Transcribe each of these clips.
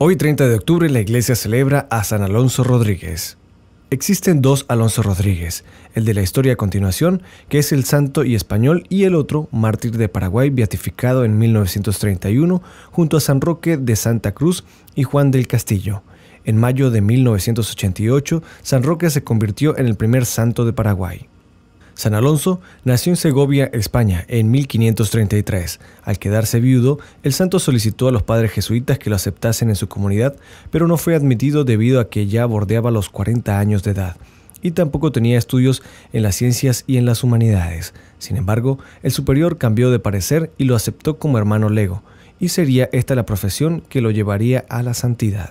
Hoy 30 de octubre la iglesia celebra a San Alonso Rodríguez. Existen dos Alonso Rodríguez, el de la historia a continuación, que es el santo y español, y el otro, mártir de Paraguay, beatificado en 1931, junto a San Roque de Santa Cruz y Juan del Castillo. En mayo de 1988, San Roque se convirtió en el primer santo de Paraguay. San Alonso nació en Segovia, España, en 1533. Al quedarse viudo, el santo solicitó a los padres jesuitas que lo aceptasen en su comunidad, pero no fue admitido debido a que ya bordeaba los 40 años de edad y tampoco tenía estudios en las ciencias y en las humanidades. Sin embargo, el superior cambió de parecer y lo aceptó como hermano lego, y sería esta la profesión que lo llevaría a la santidad.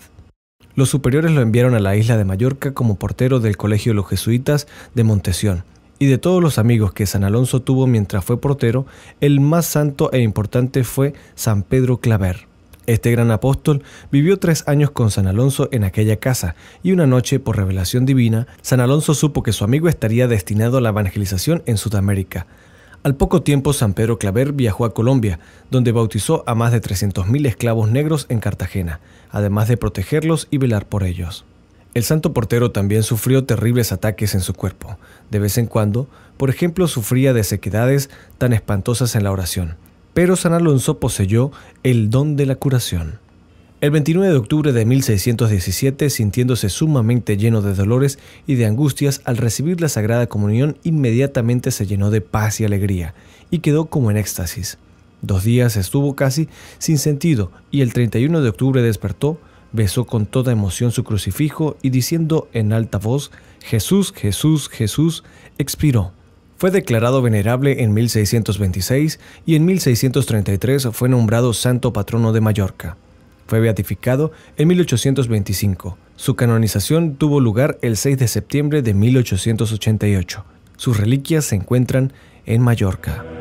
Los superiores lo enviaron a la isla de Mallorca como portero del Colegio de los Jesuitas de Montesión, y de todos los amigos que San Alonso tuvo mientras fue portero, el más santo e importante fue San Pedro Claver. Este gran apóstol vivió tres años con San Alonso en aquella casa y una noche, por revelación divina, San Alonso supo que su amigo estaría destinado a la evangelización en Sudamérica. Al poco tiempo, San Pedro Claver viajó a Colombia, donde bautizó a más de 300.000 esclavos negros en Cartagena, además de protegerlos y velar por ellos. El santo portero también sufrió terribles ataques en su cuerpo. De vez en cuando, por ejemplo, sufría de sequedades tan espantosas en la oración. Pero San Alonso poseyó el don de la curación. El 29 de octubre de 1617, sintiéndose sumamente lleno de dolores y de angustias al recibir la Sagrada Comunión, inmediatamente se llenó de paz y alegría, y quedó como en éxtasis. Dos días estuvo casi sin sentido, y el 31 de octubre despertó besó con toda emoción su crucifijo y diciendo en alta voz, Jesús, Jesús, Jesús, expiró. Fue declarado venerable en 1626 y en 1633 fue nombrado santo patrono de Mallorca. Fue beatificado en 1825. Su canonización tuvo lugar el 6 de septiembre de 1888. Sus reliquias se encuentran en Mallorca.